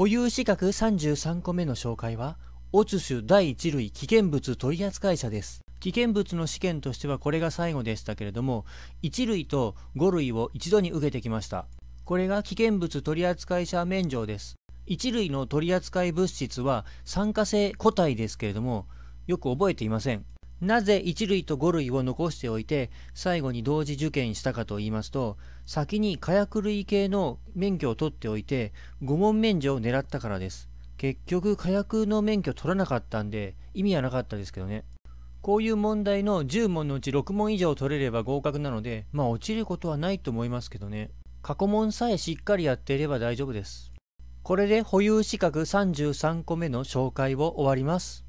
保有資格33個目の紹介は、オツ種第1類危険物取扱者です。危険物の試験としてはこれが最後でしたけれども、1類と5類を一度に受けてきました。これが危険物取扱者免除です。1類の取扱物質は酸化性固体ですけれども、よく覚えていません。なぜ1類と5類を残しておいて最後に同時受験したかと言いますと先に火薬類系の免許を取っておいて5問免除を狙ったからです結局火薬の免許取らなかったんで意味はなかったですけどねこういう問題の10問のうち6問以上取れれば合格なのでまあ落ちることはないと思いますけどね過去問さえしっかりやっていれば大丈夫ですこれで保有資格33個目の紹介を終わります